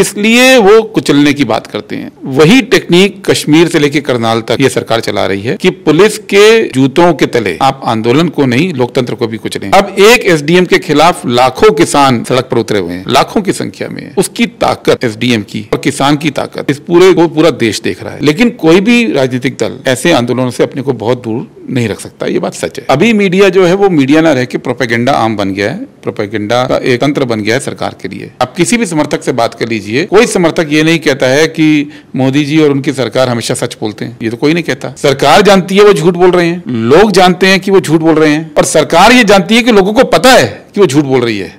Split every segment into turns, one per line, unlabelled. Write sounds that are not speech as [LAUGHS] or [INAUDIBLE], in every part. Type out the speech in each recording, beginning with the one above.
इसलिए वो कुचलने की बात करते हैं वही टेक्निक कश्मीर से लेकर करनाल तक ये सरकार चला रही है कि पुलिस के जूतों के तले आप आंदोलन को नहीं लोकतंत्र को भी कुचलें अब एक एसडीएम के खिलाफ लाखों किसान सड़क पर उतरे हुए हैं लाखों की संख्या में उसकी ताकत एसडीएम की और किसान की ताकत इस पूरे को पूरा देश देख रहा है लेकिन कोई भी राजनीतिक दल ऐसे आंदोलनों से अपने को बहुत दूर नहीं रख सकता ये बात सच है अभी मीडिया जो है वो मीडिया ना रह के प्रोपेगेंडा आम बन गया है प्रोपेगेंडा का एक तंत्र बन गया है सरकार के लिए आप किसी भी समर्थक से बात कर लीजिए लीजिए कोई समर्थक ये नहीं कहता है कि मोदी जी और उनकी सरकार हमेशा सच बोलते हैं ये तो कोई नहीं कहता सरकार जानती है वो झूठ बोल रहे हैं लोग जानते हैं कि वो झूठ बोल रहे हैं और सरकार ये जानती है कि लोगों को पता है कि वो झूठ बोल रही है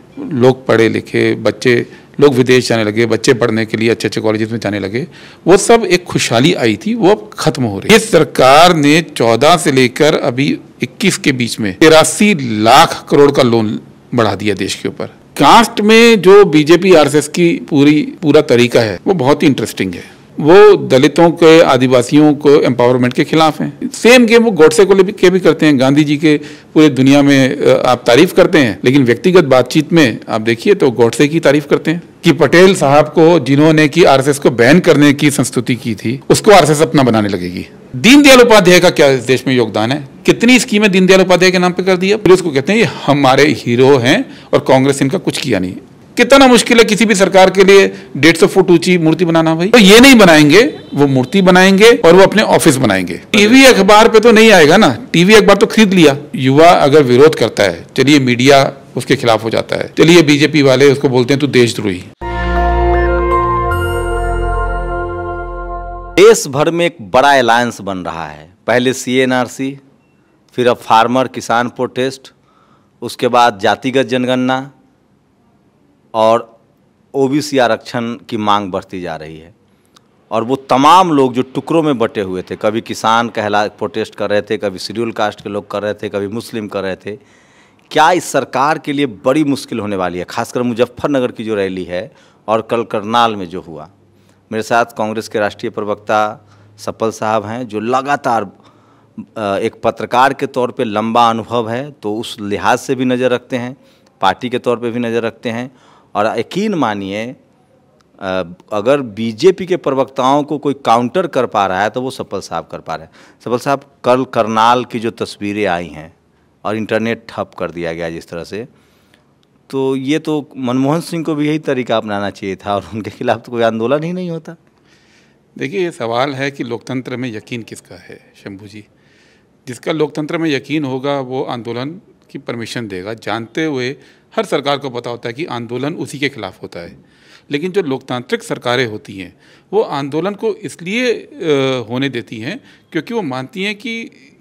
लोग पढ़े लिखे बच्चे लोग विदेश जाने लगे बच्चे पढ़ने के लिए अच्छे अच्छे कॉलेज में जाने लगे वो सब एक खुशहाली आई थी वो अब खत्म हो रही है इस सरकार ने 14 से लेकर अभी 21 के बीच में तिरासी लाख करोड़ का लोन बढ़ा दिया देश के ऊपर कास्ट में जो बीजेपी आरएसएस की पूरी पूरा तरीका है वो बहुत ही इंटरेस्टिंग है वो दलितों के आदिवासियों को एम्पावरमेंट के खिलाफ हैं सेम गेम वो गोडसे को के भी करते हैं गांधी जी के पूरे दुनिया में आप तारीफ करते हैं लेकिन व्यक्तिगत बातचीत में आप देखिए तो गोडसे की तारीफ करते हैं कि पटेल साहब को जिन्होंने की आरएसएस को बैन करने की संस्तुति की थी उसको आरएसएस अपना बनाने लगेगी दीनदयाल उपाध्याय का क्या इस देश में योगदान है कितनी स्कीमें दीनदयाल उपाध्याय के नाम पर कर दी है पुलिस को कहते हैं ये हमारे हीरो हैं और कांग्रेस इनका कुछ किया नहीं कितना मुश्किल है किसी भी सरकार के लिए डेढ़ सौ फुट ऊंची मूर्ति बनाना भाई तो ये नहीं बनाएंगे वो मूर्ति बनाएंगे और वो अपने ऑफिस बनाएंगे टीवी अखबार पे तो नहीं आएगा ना टीवी अखबार तो खरीद लिया युवा अगर विरोध करता है चलिए मीडिया उसके खिलाफ हो जाता है चलिए बीजेपी वाले उसको बोलते हैं तू देशद्रोही
देश भर में एक बड़ा अलायंस बन रहा है पहले सी सी फिर अब फार्मर किसान प्रोटेस्ट उसके बाद जातिगत जनगणना और ओबीसी आरक्षण की मांग बढ़ती जा रही है और वो तमाम लोग जो टुकड़ों में बटे हुए थे कभी किसान कहला प्रोटेस्ट कर रहे थे कभी शेड्यूल कास्ट के लोग कर रहे थे कभी मुस्लिम कर रहे थे क्या इस सरकार के लिए बड़ी मुश्किल होने वाली है खासकर मुजफ्फरनगर की जो रैली है और कल करनाल में जो हुआ मेरे साथ कांग्रेस के राष्ट्रीय प्रवक्ता सपल साहब हैं जो लगातार एक पत्रकार के तौर पे लंबा अनुभव है तो उस लिहाज से भी नज़र रखते हैं पार्टी के तौर पे भी नज़र रखते हैं और यकीन मानिए अगर बीजेपी के प्रवक्ताओं को कोई काउंटर कर पा रहा है तो वो सफल साहब कर पा रहे हैं सफल साहब कल करनाल की जो तस्वीरें आई हैं और इंटरनेट ठप कर दिया गया जिस तरह से तो ये तो मनमोहन सिंह को भी यही तरीका अपनाना चाहिए था और उनके खिलाफ तो कोई आंदोलन ही नहीं होता देखिए ये सवाल है कि लोकतंत्र में यकीन किसका है
शंभू जी जिसका लोकतंत्र में यकीन होगा वो आंदोलन की परमिशन देगा जानते हुए हर सरकार को पता होता है कि आंदोलन उसी के खिलाफ होता है लेकिन जो लोकतांत्रिक सरकारें होती हैं वो आंदोलन को इसलिए होने देती हैं क्योंकि वो मानती हैं कि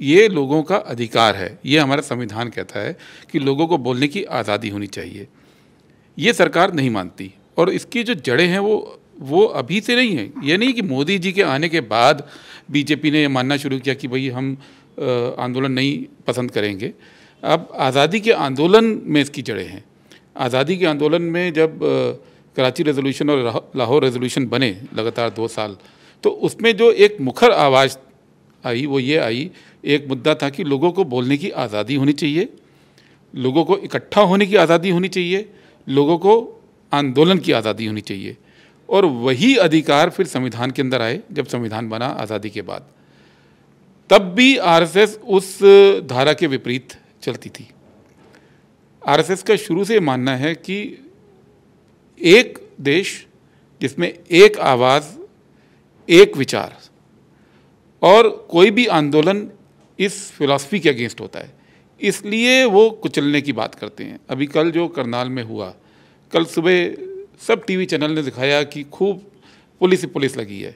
ये लोगों का अधिकार है ये हमारा संविधान कहता है कि लोगों को बोलने की आज़ादी होनी चाहिए ये सरकार नहीं मानती और इसकी जो जड़ें हैं वो वो अभी से नहीं है ये नहीं कि मोदी जी के आने के बाद बीजेपी ने ये मानना शुरू किया कि भाई हम आंदोलन नहीं पसंद करेंगे अब आज़ादी के आंदोलन में इसकी जड़ें हैं आज़ादी के आंदोलन में जब कराची रेजोल्यूशन और लाहौर रेजोल्यूशन बने लगातार दो साल तो उसमें जो एक मुखर आवाज़ आई वो ये आई एक मुद्दा था कि लोगों को बोलने की आज़ादी होनी चाहिए लोगों को इकट्ठा होने की आज़ादी होनी चाहिए लोगों को आंदोलन की आज़ादी होनी चाहिए और वही अधिकार फिर संविधान के अंदर आए जब संविधान बना आज़ादी के बाद तब भी आरएसएस उस धारा के विपरीत चलती थी आरएसएस का शुरू से मानना है कि एक देश जिसमें एक आवाज़ एक विचार और कोई भी आंदोलन इस फिलॉसफी के अगेंस्ट होता है इसलिए वो कुचलने की बात करते हैं अभी कल जो करनाल में हुआ कल सुबह सब टीवी चैनल ने दिखाया कि खूब पुलिस ही पुलिस लगी है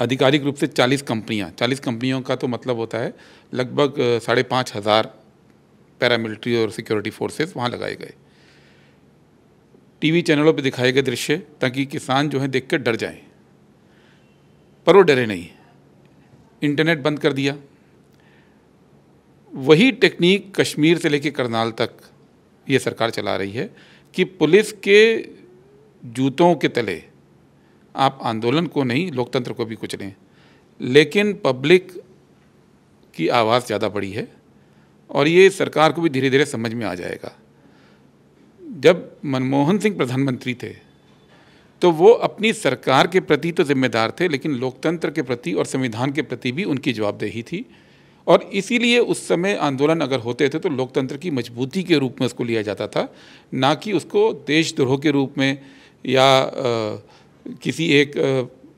आधिकारिक रूप से 40 कंपनियां 40 कंपनियों का तो मतलब होता है लगभग साढ़े पाँच हज़ार पैरामिलिट्री और सिक्योरिटी फोर्सेस वहाँ लगाए गए टीवी चैनलों पर दिखाए गए दृश्य ताकि किसान जो है देख कर डर जाए पर वो डरे नहीं इंटरनेट बंद कर दिया वही टेक्निक कश्मीर से लेकर करनाल तक ये सरकार चला रही है कि पुलिस के जूतों के तले आप आंदोलन को नहीं लोकतंत्र को भी कुचलें लेकिन पब्लिक की आवाज़ ज़्यादा बड़ी है और ये सरकार को भी धीरे धीरे समझ में आ जाएगा जब मनमोहन सिंह प्रधानमंत्री थे तो वो अपनी सरकार के प्रति तो जिम्मेदार थे लेकिन लोकतंत्र के प्रति और संविधान के प्रति भी उनकी जवाबदेही थी और इसीलिए उस समय आंदोलन अगर होते थे तो लोकतंत्र की मजबूती के रूप में उसको लिया जाता था ना कि उसको देशद्रोह के रूप में या आ, किसी एक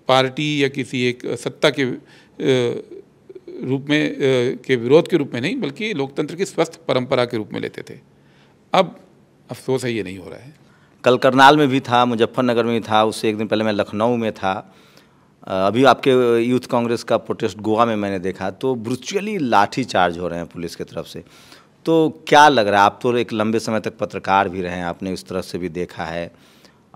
पार्टी या किसी एक सत्ता के रूप में के विरोध के रूप में नहीं बल्कि लोकतंत्र की स्वस्थ परंपरा के रूप में लेते थे
अब अफसोस है ये नहीं हो रहा है कल करनाल में भी था मुजफ्फरनगर में भी था उससे एक दिन पहले मैं लखनऊ में था अभी आपके यूथ कांग्रेस का प्रोटेस्ट गोवा में मैंने देखा तो ब्रुचुअली लाठी चार्ज हो रहे हैं पुलिस की तरफ से तो क्या लग रहा है आप तो एक लंबे समय तक पत्रकार भी रहे हैं आपने उस तरफ से भी देखा है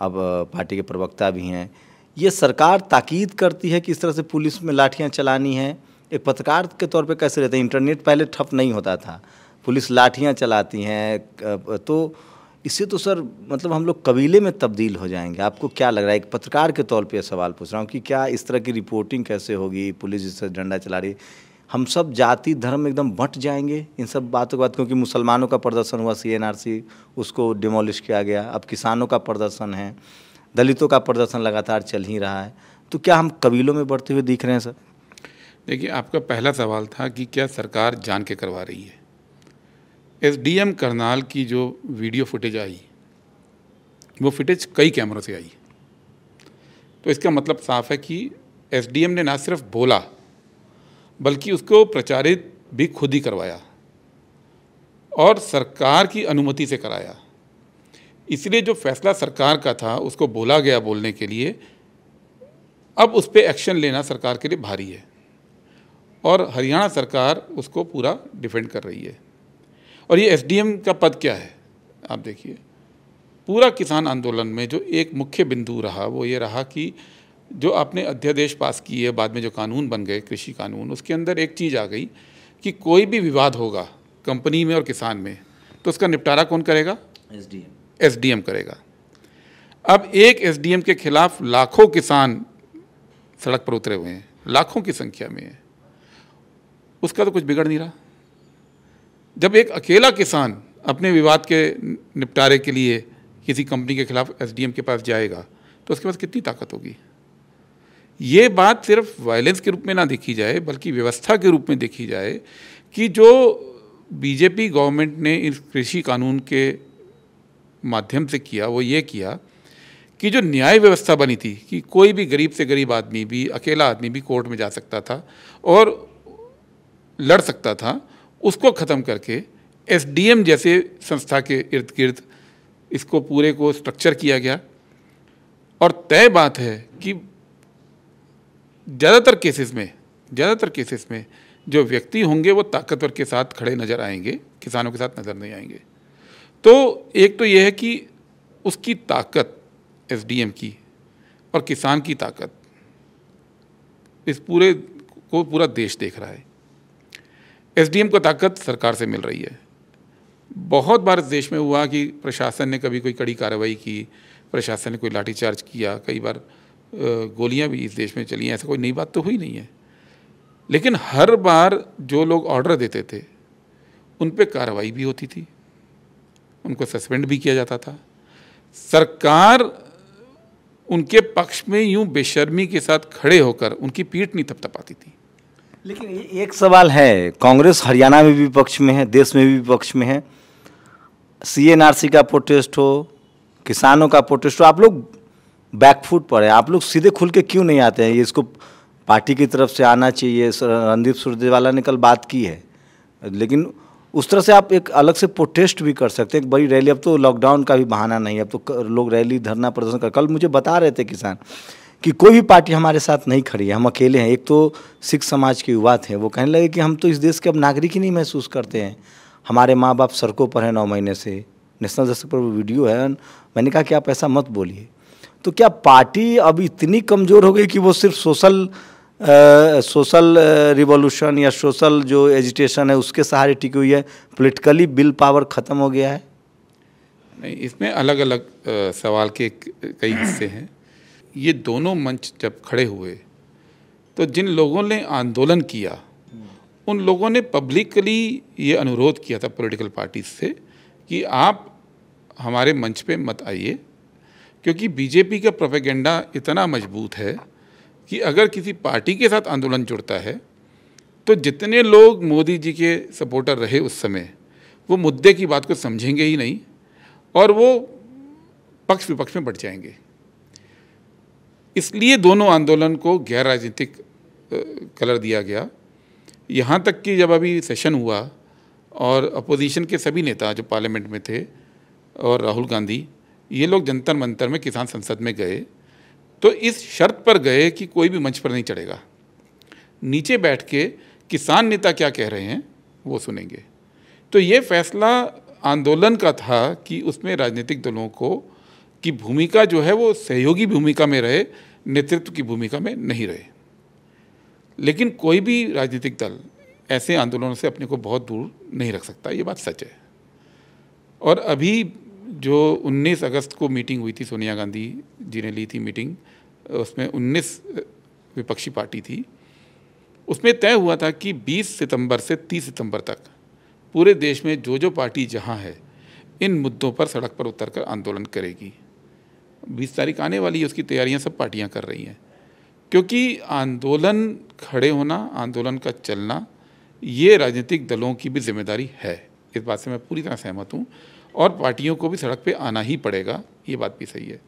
अब पार्टी के प्रवक्ता भी हैं ये सरकार ताकीद करती है कि इस तरह से पुलिस में लाठियाँ चलानी हैं एक पत्रकार के तौर पे कैसे रहते हैं इंटरनेट पहले ठप नहीं होता था पुलिस लाठियाँ चलाती हैं तो इससे तो सर मतलब हम लोग कबीले में तब्दील हो जाएंगे आपको क्या लग रहा है एक पत्रकार के तौर पे सवाल पूछ रहा हूँ कि क्या इस तरह की रिपोर्टिंग कैसे होगी पुलिस जिससे डंडा चला रही हम सब जाति धर्म एकदम बट जाएंगे इन सब बातों के बाद क्योंकि मुसलमानों का प्रदर्शन हुआ सीएनआरसी उसको डिमोलिश किया गया अब किसानों का प्रदर्शन है दलितों का प्रदर्शन लगातार चल ही रहा है तो क्या हम कबीलों में बढ़ते हुए दिख रहे हैं सर देखिए
आपका पहला सवाल था कि क्या सरकार जान के करवा रही है एस डी एम करनाल की जो वीडियो फुटेज आई वो फुटेज कई कैमरों से आई तो इसका मतलब साफ है कि एस ने ना सिर्फ बोला बल्कि उसको प्रचारित भी खुद ही करवाया और सरकार की अनुमति से कराया इसलिए जो फैसला सरकार का था उसको बोला गया बोलने के लिए अब उस पर एक्शन लेना सरकार के लिए भारी है और हरियाणा सरकार उसको पूरा डिफेंड कर रही है और ये एसडीएम का पद क्या है आप देखिए पूरा किसान आंदोलन में जो एक मुख्य बिंदु रहा वो ये रहा कि जो आपने अध्यादेश पास किए बाद में जो कानून बन गए कृषि कानून उसके अंदर एक चीज़ आ गई कि कोई भी विवाद होगा कंपनी में और किसान में तो उसका निपटारा कौन करेगा एस डी करेगा अब एक एस के खिलाफ लाखों किसान सड़क पर उतरे हुए हैं लाखों की संख्या में है उसका तो कुछ बिगड़ नहीं रहा जब एक अकेला किसान अपने विवाद के निपटारे के लिए किसी कंपनी के खिलाफ एसडीएम के पास जाएगा तो उसके पास कितनी ताकत होगी ये बात सिर्फ वायलेंस के रूप में ना देखी जाए बल्कि व्यवस्था के रूप में देखी जाए कि जो बीजेपी गवर्नमेंट ने इस कृषि कानून के माध्यम से किया वो ये किया कि जो न्याय व्यवस्था बनी थी कि कोई भी गरीब से गरीब आदमी भी अकेला आदमी भी कोर्ट में जा सकता था और लड़ सकता था उसको ख़त्म करके एस जैसे संस्था के इर्द गिर्द इसको पूरे को स्ट्रक्चर किया गया और तय बात है कि ज़्यादातर केसेस में ज़्यादातर केसेस में जो व्यक्ति होंगे वो ताकतवर के साथ खड़े नज़र आएंगे किसानों के साथ नज़र नहीं आएंगे तो एक तो यह है कि उसकी ताकत एस की और किसान की ताकत इस पूरे को पूरा देश देख रहा है एस डी को ताकत सरकार से मिल रही है बहुत बार देश में हुआ कि प्रशासन ने कभी कोई कड़ी कार्रवाई की प्रशासन ने कोई लाठीचार्ज किया कई बार गोलियां भी इस देश में चली हैं ऐसा कोई नई बात तो हुई नहीं है लेकिन हर बार जो लोग ऑर्डर देते थे उन पर कार्रवाई भी होती थी उनको सस्पेंड भी किया जाता था सरकार उनके पक्ष में यूं बेशर्मी के साथ खड़े होकर उनकी पीठ नहीं थपथपाती थी
लेकिन एक सवाल है कांग्रेस हरियाणा में भी विपक्ष में है देश में भी विपक्ष में है सीएनआरसी का प्रोटेस्ट हो किसानों का प्रोटेस्ट हो आप लोग बैकफुट पर है आप लोग सीधे खुल के क्यों नहीं आते हैं ये इसको पार्टी की तरफ से आना चाहिए रणदीप सुरजेवाला ने कल बात की है लेकिन उस तरह से आप एक अलग से प्रोटेस्ट भी कर सकते हैं एक बड़ी रैली अब तो लॉकडाउन का भी बहाना नहीं है अब तो लोग रैली धरना प्रदर्शन कर कल मुझे बता रहे थे किसान कि कोई भी पार्टी हमारे साथ नहीं खड़ी है हम अकेले हैं एक तो सिख समाज के युवा थे वो कहने लगे कि हम तो इस देश के अब नागरिक ही नहीं महसूस करते हैं हमारे माँ बाप सड़कों पर हैं नौ महीने से नेशनल दस्तक पर वो वीडियो है मैंने कहा कि आप ऐसा मत बोलिए तो क्या पार्टी अब इतनी कमज़ोर हो गई कि वो सिर्फ सोशल सोशल रिवॉल्यूशन या सोशल जो एजिटेशन है उसके सहारे टिकी हुई है पॉलिटिकली बिल पावर ख़त्म हो गया है
नहीं इसमें अलग अलग आ, सवाल के कई हिस्से हैं ये दोनों मंच जब खड़े हुए तो जिन लोगों ने आंदोलन किया उन लोगों ने पब्लिकली ये अनुरोध किया था पॉलिटिकल पार्टीज से कि आप हमारे मंच पे मत आइए क्योंकि बीजेपी का प्रोपेगेंडा इतना मजबूत है कि अगर किसी पार्टी के साथ आंदोलन जुड़ता है तो जितने लोग मोदी जी के सपोर्टर रहे उस समय वो मुद्दे की बात को समझेंगे ही नहीं और वो पक्ष विपक्ष में बढ़ जाएंगे इसलिए दोनों आंदोलन को गैर राजनीतिक कलर दिया गया यहाँ तक कि जब अभी सेशन हुआ और अपोजिशन के सभी नेता जो पार्लियामेंट में थे और राहुल गांधी ये लोग जंतर मंतर में किसान संसद में गए तो इस शर्त पर गए कि कोई भी मंच पर नहीं चढ़ेगा नीचे बैठ के किसान नेता क्या कह रहे हैं वो सुनेंगे तो ये फैसला आंदोलन का था कि उसमें राजनीतिक दलों को की भूमिका जो है वो सहयोगी भूमिका में रहे नेतृत्व की भूमिका में नहीं रहे लेकिन कोई भी राजनीतिक दल ऐसे आंदोलनों से अपने को बहुत दूर नहीं रख सकता ये बात सच है और अभी जो 19 अगस्त को मीटिंग हुई थी सोनिया गांधी जी ने ली थी मीटिंग उसमें 19 विपक्षी पार्टी थी उसमें तय हुआ था कि 20 सितंबर से 30 सितंबर तक पूरे देश में जो जो पार्टी जहां है इन मुद्दों पर सड़क पर उतरकर आंदोलन करेगी 20 तारीख आने वाली है उसकी तैयारियां सब पार्टियां कर रही हैं क्योंकि आंदोलन खड़े होना आंदोलन का चलना ये राजनीतिक दलों की भी जिम्मेदारी है इस बात से मैं पूरी तरह सहमत हूँ और पार्टियों को भी सड़क पे आना ही पड़ेगा ये बात भी सही है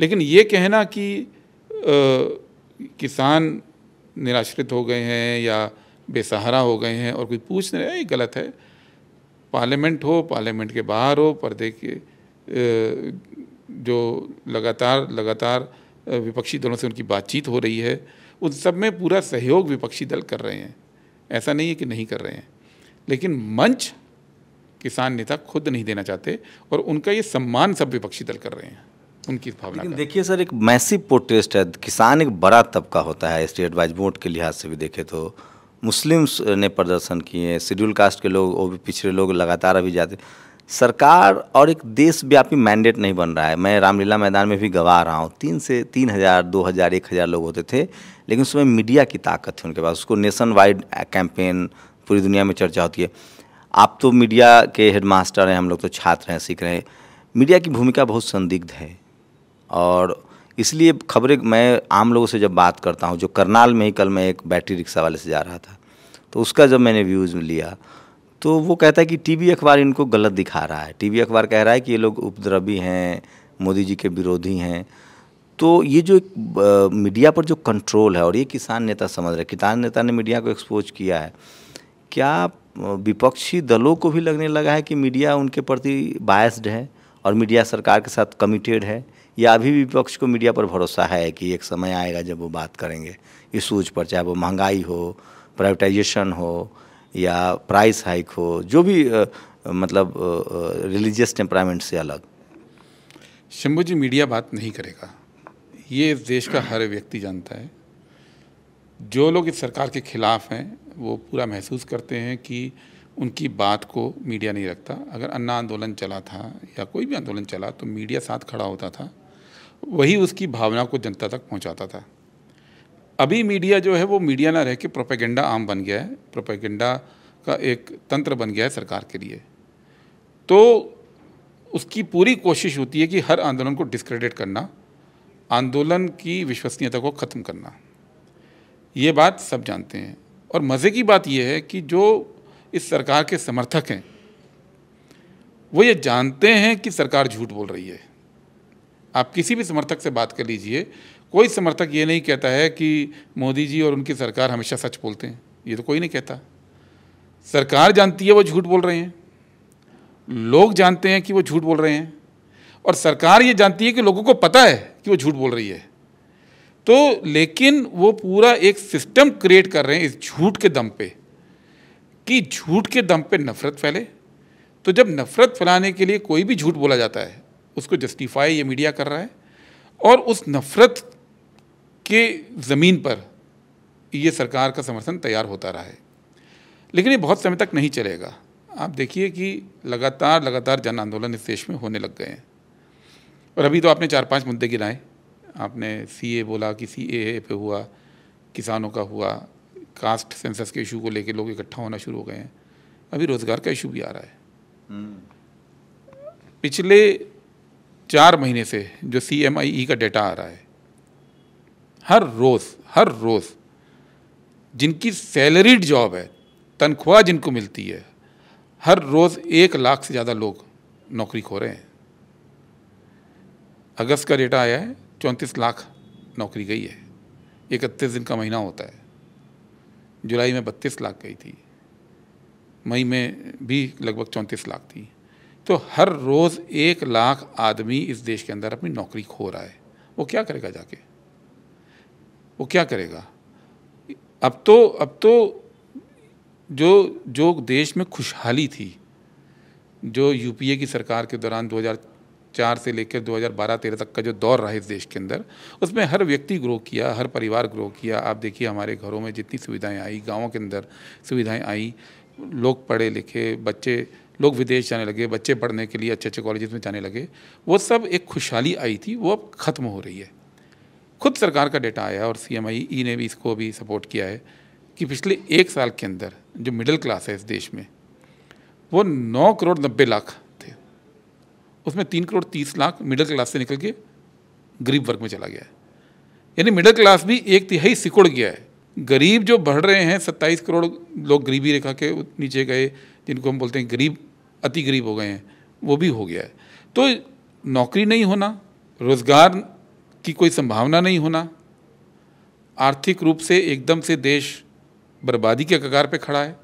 लेकिन ये कहना कि किसान निराश्रित हो गए हैं या बेसहारा हो गए हैं और कोई पूछ नहीं रहा ये गलत है पार्लियामेंट हो पार्लियामेंट के बाहर हो पर्दे के जो लगातार लगातार विपक्षी दलों से उनकी बातचीत हो रही है उन सब में पूरा सहयोग विपक्षी दल कर रहे हैं ऐसा नहीं है कि नहीं कर रहे हैं लेकिन मंच किसान नेता खुद नहीं देना चाहते और उनका ये सम्मान सब विपक्षी दल कर रहे हैं उनकी भावना लेकिन
देखिए सर एक मैसिव प्रोटेस्ट है किसान एक बड़ा तबका होता है स्टेट वाइज वोट के लिहाज से भी देखे तो मुस्लिम्स ने प्रदर्शन किए शेड्यूल कास्ट के लोग वो भी पिछड़े लोग लगातार अभी जाते सरकार और एक देशव्यापी मैंडेट नहीं बन रहा है मैं रामलीला मैदान में भी गवा रहा हूँ तीन से तीन हज़ार दो हज़ार एक हज़ार लोग होते थे लेकिन उसमें मीडिया की ताकत थी उनके पास उसको नेशन वाइड कैंपेन पूरी दुनिया में चर्चा होती है आप तो मीडिया के हेडमास्टर हैं हम लोग तो छात्र हैं सीख रहे हैं मीडिया की भूमिका बहुत संदिग्ध है और इसलिए खबरें मैं आम लोगों से जब बात करता हूँ जो करनाल में ही कल मैं एक बैटरी रिक्शा वाले से जा रहा था तो उसका जब मैंने व्यूज़ लिया तो वो कहता है कि टीवी अखबार इनको गलत दिखा रहा है टीवी अखबार कह रहा है कि ये लोग उपद्रवी हैं मोदी जी के विरोधी हैं तो ये जो एक मीडिया पर जो कंट्रोल है और ये किसान नेता समझ रहे किसान नेता ने मीडिया को एक्सपोज किया है क्या विपक्षी दलों को भी लगने लगा है कि मीडिया उनके प्रति बायस्ड है और मीडिया सरकार के साथ कमिटेड है या अभी भी विपक्ष को मीडिया पर भरोसा है कि एक समय आएगा जब वो बात करेंगे इस सूच पर चाहे वो महंगाई हो प्राइवेटाइजेशन हो या प्राइस हाइक हो जो भी आ, मतलब रिलीजियस टेम्परामेंट से अलग
शंभू जी मीडिया बात नहीं करेगा ये देश का हर व्यक्ति जानता है जो लोग इस सरकार के ख़िलाफ़ हैं वो पूरा महसूस करते हैं कि उनकी बात को मीडिया नहीं रखता अगर अन्ना आंदोलन चला था या कोई भी आंदोलन चला तो मीडिया साथ खड़ा होता था वही उसकी भावना को जनता तक पहुंचाता था अभी मीडिया जो है वो मीडिया ना रह के प्रोपेगेंडा आम बन गया है प्रोपेगेंडा का एक तंत्र बन गया है सरकार के लिए तो उसकी पूरी कोशिश होती है कि हर आंदोलन को डिस्क्रेडिट करना आंदोलन की विश्वसनीयता को ख़त्म करना ये बात सब जानते हैं और मज़े की बात यह है कि जो इस सरकार के समर्थक हैं वो ये जानते हैं कि सरकार झूठ बोल रही है आप किसी भी समर्थक से बात कर लीजिए कोई समर्थक ये नहीं कहता है कि मोदी जी और उनकी सरकार हमेशा सच बोलते हैं ये तो कोई नहीं कहता सरकार जानती है वो झूठ बोल रहे हैं लोग जानते हैं कि वो झूठ बोल रहे हैं और सरकार ये जानती है कि लोगों को पता है कि वो झूठ बोल रही है तो लेकिन वो पूरा एक सिस्टम क्रिएट कर रहे हैं इस झूठ के दम पे कि झूठ के दम पे नफ़रत फैले तो जब नफ़रत फैलाने के लिए कोई भी झूठ बोला जाता है उसको जस्टिफाई ये मीडिया कर रहा है और उस नफ़रत के ज़मीन पर ये सरकार का समर्थन तैयार होता रहा है लेकिन ये बहुत समय तक नहीं चलेगा आप देखिए कि लगातार लगातार जन आंदोलन इस देश में होने लग गए हैं और अभी तो आपने चार पांच मुद्दे गिराए आपने सी ए बोला कि ए पे हुआ किसानों का हुआ कास्ट सेंसस के इशू को लेके लोग इकट्ठा होना शुरू हो गए हैं अभी रोज़गार का इशू भी आ रहा है
हम्म।
पिछले चार महीने से जो सी एम आई ई का डेटा आ रहा है हर रोज़ हर रोज़ जिनकी सैलरीड जॉब है तनख्वाह जिनको मिलती है हर रोज़ एक लाख से ज़्यादा लोग नौकरी खो रहे हैं अगस्त का डेटा आया है चौंतीस लाख नौकरी गई है इकतीस दिन का महीना होता है जुलाई में बत्तीस लाख गई थी मई में भी लगभग चौंतीस लाख थी तो हर रोज़ एक लाख आदमी इस देश के अंदर अपनी नौकरी खो रहा है वो क्या करेगा जाके वो क्या करेगा अब तो अब तो जो जो देश में खुशहाली थी जो यूपीए की सरकार के दौरान चार से लेकर 2012-13 तक का जो दौर रहा इस देश के अंदर उसमें हर व्यक्ति ग्रो किया हर परिवार ग्रो किया आप देखिए हमारे घरों में जितनी सुविधाएं आई गाँवों के अंदर सुविधाएं आई लोग पढ़े लिखे बच्चे लोग विदेश जाने लगे बच्चे पढ़ने के लिए अच्छे अच्छे कॉलेज में जाने लगे वो सब एक खुशहाली आई थी वो अब ख़त्म हो रही है खुद सरकार का डेटा आया और सी एम आई ई ने भी इसको भी सपोर्ट किया है कि पिछले एक साल के अंदर जो मिडिल क्लास है इस देश में वो नौ करोड़ नब्बे लाख उसमें तीन करोड़ तीस लाख मिडिल क्लास से निकल के गरीब वर्ग में चला गया है यानी मिडिल क्लास भी एक तिहाई सिकुड़ गया है गरीब जो बढ़ रहे हैं सत्ताईस करोड़ लोग गरीबी रेखा के नीचे गए जिनको हम बोलते हैं गरीब अति गरीब हो गए हैं वो भी हो गया है तो नौकरी नहीं होना रोज़गार की कोई संभावना नहीं होना आर्थिक रूप से एकदम से देश बर्बादी के कगार पे खड़ा है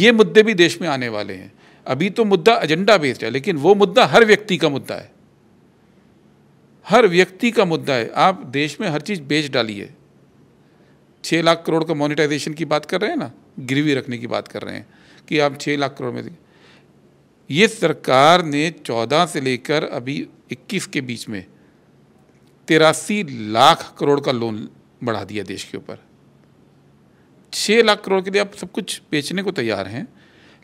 ये मुद्दे भी देश में आने वाले हैं अभी तो मुद्दा एजेंडा बेस्ड है लेकिन वो मुद्दा हर व्यक्ति का मुद्दा है हर व्यक्ति का मुद्दा है आप देश में हर चीज़ बेच डाली है छः लाख करोड़ का मोनिटाइजेशन की बात कर रहे हैं ना गिरवी रखने की बात कर रहे हैं कि आप छः लाख करोड़ में ये सरकार ने चौदह से लेकर अभी इक्कीस के बीच में तिरासी लाख करोड़ का लोन बढ़ा दिया देश के ऊपर छः लाख करोड़ के लिए आप सब कुछ बेचने को तैयार हैं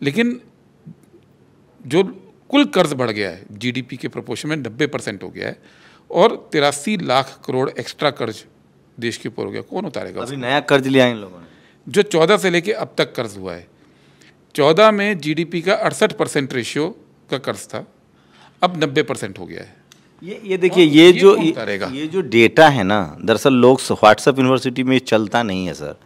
लेकिन जो कुल कर्ज बढ़ गया है जीडीपी के प्रपोर्शन में नब्बे परसेंट हो गया है और तिरासी लाख करोड़ एक्स्ट्रा कर्ज देश के ऊपर हो गया कौन उतारेगा अभी नया कर्ज लिया है इन लोगों ने जो चौदह से लेके अब तक कर्ज हुआ है चौदह में जीडीपी का अड़सठ परसेंट रेशियो का कर्ज था अब नब्बे परसेंट हो गया है
ये ये देखिए ये, ये जो ये जो डेटा है ना दरअसल लोग व्हाट्सएप यूनिवर्सिटी में चलता नहीं है सर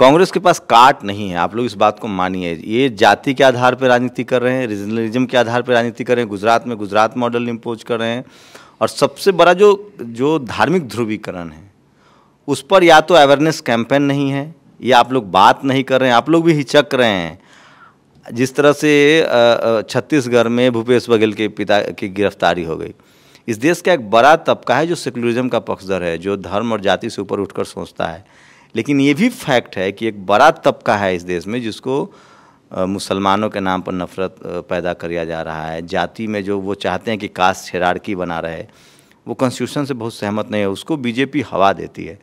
कांग्रेस के पास काट नहीं है आप लोग इस बात को मानिए ये जाति के आधार पर राजनीति कर रहे हैं रीजनलिज्म के आधार पर राजनीति कर रहे हैं गुजरात में गुजरात मॉडल इम्पोज कर रहे हैं और सबसे बड़ा जो जो धार्मिक ध्रुवीकरण है उस पर या तो अवेयरनेस कैंपेन नहीं है या आप लोग बात नहीं कर रहे हैं आप लोग भी हिचक रहे हैं जिस तरह से छत्तीसगढ़ में भूपेश बघेल के पिता की गिरफ्तारी हो गई इस देश का एक बड़ा तबका है जो सेकुलरिज्म का पक्षधर है जो धर्म और जाति से ऊपर उठकर सोचता है लेकिन ये भी फैक्ट है कि एक बड़ा तबका है इस देश में जिसको मुसलमानों के नाम पर नफ़रत पैदा किया जा रहा है जाति में जो वो चाहते हैं कि कास्ट हिरारकी बना रहे वो कॉन्स्टिट्यूशन से बहुत सहमत नहीं है उसको बीजेपी हवा देती है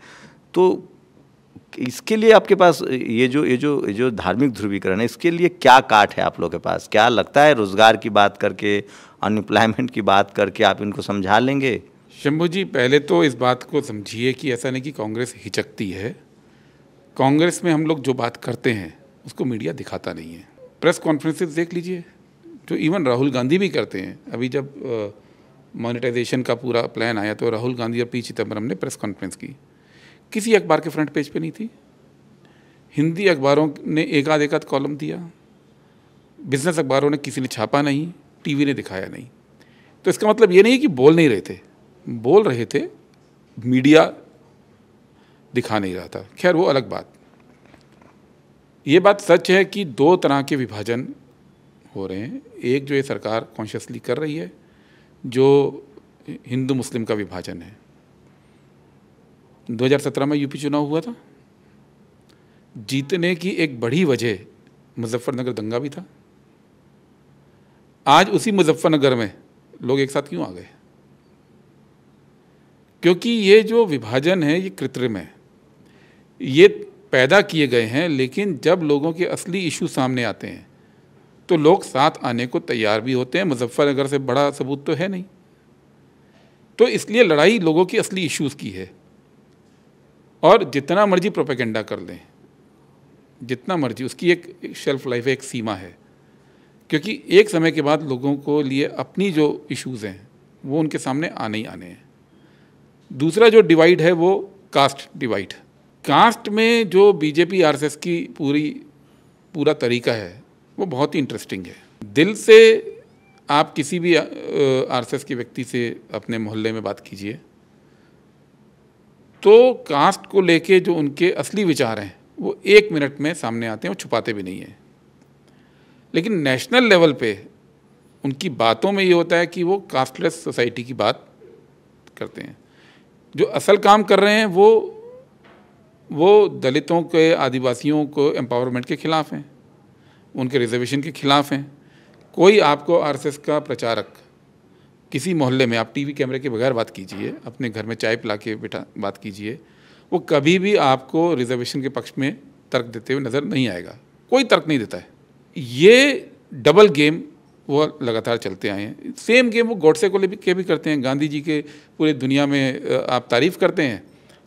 तो इसके लिए आपके पास ये जो ये जो ये जो धार्मिक ध्रुवीकरण है इसके लिए क्या काट है आप लोगों के पास क्या लगता है रोज़गार की बात करके अनएम्प्लॉयमेंट की बात करके आप इनको समझा लेंगे शंभू जी पहले तो
इस बात को समझिए कि ऐसा नहीं कि कांग्रेस हिचकती है कांग्रेस में हम लोग जो बात करते हैं उसको मीडिया दिखाता नहीं है प्रेस कॉन्फ्रेंसेस देख लीजिए जो इवन राहुल गांधी भी करते हैं अभी जब मोनिटाइजेशन का पूरा प्लान आया तो राहुल गांधी और पी चिदम्बरम ने प्रेस कॉन्फ्रेंस की किसी अखबार के फ्रंट पेज पे नहीं थी हिंदी अखबारों ने एक आध एक आध कॉलम दिया बिजनेस अखबारों ने किसी ने छापा नहीं टीवी ने दिखाया नहीं तो इसका मतलब ये नहीं कि बोल नहीं रहे थे बोल रहे थे मीडिया दिखा नहीं रहा था खैर वो अलग बात ये बात सच है कि दो तरह के विभाजन हो रहे हैं एक जो ये सरकार कॉन्शियसली कर रही है जो हिंदू मुस्लिम का विभाजन है 2017 में यूपी चुनाव हुआ था जीतने की एक बड़ी वजह मुजफ्फरनगर दंगा भी था आज उसी मुजफ्फरनगर में लोग एक साथ क्यों आ गए क्योंकि ये जो विभाजन है ये कृत्रिम है ये पैदा किए गए हैं लेकिन जब लोगों के असली इशू सामने आते हैं तो लोग साथ आने को तैयार भी होते हैं मुजफ्फरनगर से बड़ा सबूत तो है नहीं तो इसलिए लड़ाई लोगों की असली इश्यूज़ की है और जितना मर्जी प्रोपेगेंडा कर लें जितना मर्जी उसकी एक शेल्फ लाइफ एक सीमा है क्योंकि एक समय के बाद लोगों को लिए अपनी जो इश्यूज़ हैं वो उनके सामने आने ही आने हैं दूसरा जो डिवाइड है वो कास्ट डिवाइड कास्ट में जो बीजेपी आरएसएस की पूरी पूरा तरीका है वो बहुत ही इंटरेस्टिंग है दिल से आप किसी भी आरएसएस के व्यक्ति से अपने मोहल्ले में बात कीजिए तो कास्ट को लेके जो उनके असली विचार हैं वो एक मिनट में सामने आते हैं और छुपाते भी नहीं हैं लेकिन नेशनल लेवल पे उनकी बातों में ये होता है कि वो कास्टलेस सोसाइटी की बात करते हैं जो असल काम कर रहे हैं वो वो दलितों के आदिवासियों को एम्पावरमेंट के ख़िलाफ़ हैं उनके रिजर्वेशन के ख़िलाफ़ हैं कोई आपको आर का प्रचारक किसी मोहल्ले में आप टीवी कैमरे के बगैर बात कीजिए अपने घर में चाय पिला के बैठा बात कीजिए वो कभी भी आपको रिजर्वेशन के पक्ष में तर्क देते हुए नज़र नहीं आएगा कोई तर्क नहीं देता है ये डबल गेम वो लगातार चलते आए हैं सेम गेम वो गोडसे को ले के भी करते हैं गांधी जी के पूरे दुनिया में आप तारीफ़ करते हैं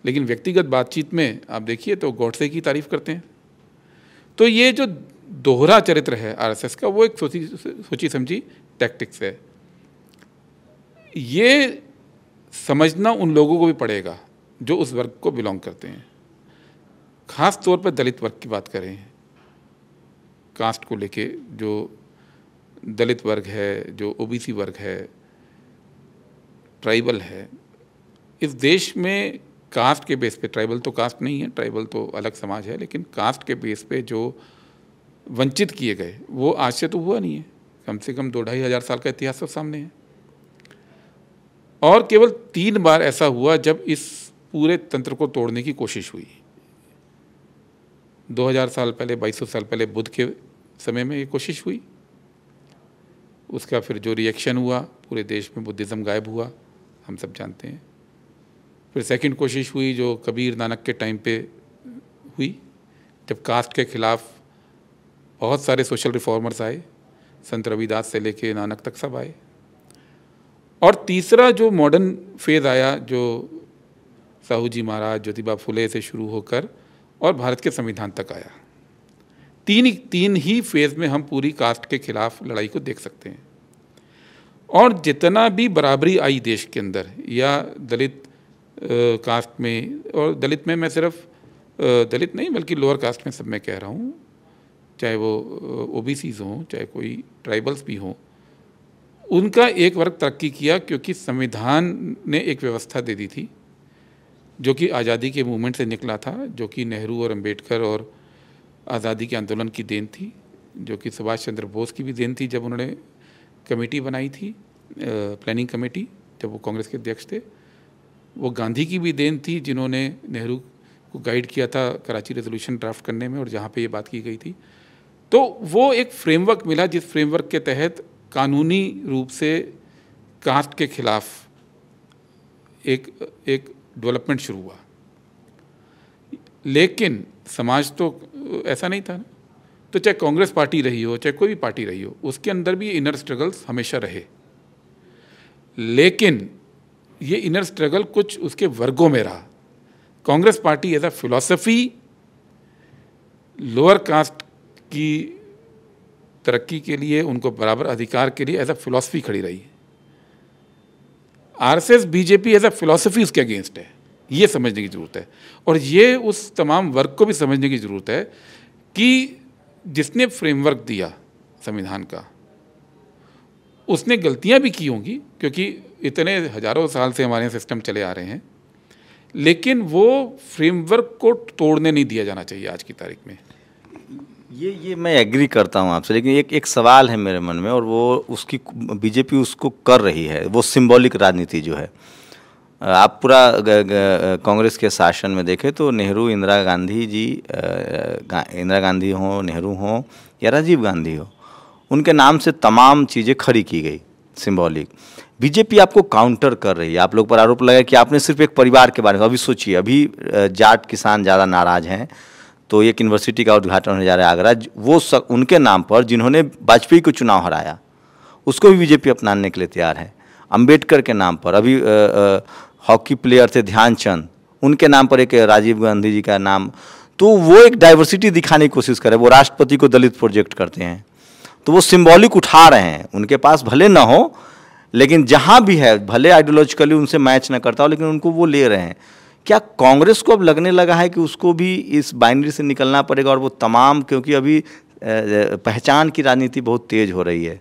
लेकिन व्यक्तिगत बातचीत में आप देखिए तो गौडसे की तारीफ करते हैं तो ये जो दोहरा चरित्र है आरएसएस का वो एक सोची सोची समझी टैक्टिक्स है ये समझना उन लोगों को भी पड़ेगा जो उस वर्ग को बिलोंग करते हैं खास तौर पर दलित वर्ग की बात करें कास्ट को लेके जो दलित वर्ग है जो ओबीसी वर्ग है ट्राइबल है इस देश में कास्ट के बेस पे ट्राइबल तो कास्ट नहीं है ट्राइबल तो अलग समाज है लेकिन कास्ट के बेस पे जो वंचित किए गए वो आज से तो हुआ नहीं है कम से कम दो ढाई हज़ार साल का इतिहास तो सामने है और केवल तीन बार ऐसा हुआ जब इस पूरे तंत्र को तोड़ने की कोशिश हुई 2000 साल पहले 2200 साल पहले बुद्ध के समय में ये कोशिश हुई उसका फिर जो रिएक्शन हुआ पूरे देश में बुद्धिज़्म गायब हुआ हम सब जानते हैं फिर सेकंड कोशिश हुई जो कबीर नानक के टाइम पे हुई जब कास्ट के ख़िलाफ़ बहुत सारे सोशल रिफॉर्मर्स आए संत रविदास से लेके नानक तक सब आए और तीसरा जो मॉडर्न फेज़ आया जो साहू जी महाराज ज्योतिबा फुले से शुरू होकर और भारत के संविधान तक आया तीन तीन ही फेज़ में हम पूरी कास्ट के खिलाफ लड़ाई को देख सकते हैं और जितना भी बराबरी आई देश के अंदर या दलित कास्ट में और दलित में मैं सिर्फ दलित नहीं बल्कि लोअर कास्ट में सब मैं कह रहा हूँ चाहे वो ओ बी हों चाहे कोई ट्राइबल्स भी हों उनका एक वर्ग तरक्की किया क्योंकि संविधान ने एक व्यवस्था दे दी थी जो कि आज़ादी के मूवमेंट से निकला था जो कि नेहरू और अंबेडकर और आज़ादी के आंदोलन की देन थी जो कि सुभाष चंद्र बोस की भी देन थी जब उन्होंने कमेटी बनाई थी प्लानिंग कमेटी जब वो कांग्रेस के अध्यक्ष थे वो गांधी की भी देन थी जिन्होंने नेहरू को गाइड किया था कराची रेजोल्यूशन ड्राफ्ट करने में और जहाँ पे ये बात की गई थी तो वो एक फ्रेमवर्क मिला जिस फ्रेमवर्क के तहत कानूनी रूप से कास्ट के खिलाफ एक एक डेवलपमेंट शुरू हुआ लेकिन समाज तो ऐसा नहीं था ना तो चाहे कांग्रेस पार्टी रही हो चाहे कोई भी पार्टी रही हो उसके अंदर भी इनर स्ट्रगल्स हमेशा रहे लेकिन ये इनर स्ट्रगल कुछ उसके वर्गों में रहा Congress party as a philosophy lower caste की तरक्की के लिए उनको बराबर अधिकार के लिए एज अ फिलोसफी खड़ी रही है RSS BJP as a philosophy उसके अगेंस्ट है ये समझने की ज़रूरत है और ये उस तमाम वर्ग को भी समझने की ज़रूरत है कि जिसने फ्रेमवर्क दिया संविधान का उसने गलतियां भी की होंगी क्योंकि इतने हजारों साल से हमारे यहाँ सिस्टम चले आ रहे हैं लेकिन वो फ्रेमवर्क को तोड़ने नहीं दिया जाना चाहिए आज की तारीख में
ये ये मैं एग्री करता हूँ आपसे लेकिन एक एक सवाल है मेरे मन में और वो उसकी बीजेपी उसको कर रही है वो सिंबॉलिक राजनीति जो है आप पूरा कांग्रेस के शासन में देखें तो नेहरू इंदिरा गांधी जी इंदिरा गांधी हों नेहरू हों या राजीव गांधी हो उनके नाम से तमाम चीज़ें खड़ी की गई सिंबॉलिक बीजेपी आपको काउंटर कर रही है आप लोग पर आरोप लगा कि आपने सिर्फ एक परिवार के बारे में अभी सोचिए अभी जाट किसान ज़्यादा नाराज़ हैं तो एक यूनिवर्सिटी का उद्घाटन होने जा रहा है आगरा वो सक, उनके नाम पर जिन्होंने वाजपेयी को चुनाव हराया उसको भी बीजेपी अपनाने के लिए तैयार है अम्बेडकर के नाम पर अभी हॉकी प्लेयर थे ध्यानचंद उनके नाम पर एक राजीव गांधी जी का नाम तो वो एक डाइवर्सिटी दिखाने की कोशिश करे वो राष्ट्रपति को दलित प्रोजेक्ट करते हैं तो वो सिम्बॉलिक उठा रहे हैं उनके पास भले ना हो लेकिन जहां भी है भले आइडियोलॉजिकली उनसे मैच ना करता हो लेकिन उनको वो ले रहे हैं क्या कांग्रेस को अब लगने लगा है कि उसको भी इस बाइनरी से निकलना पड़ेगा और वो तमाम क्योंकि अभी पहचान की राजनीति बहुत तेज़ हो रही है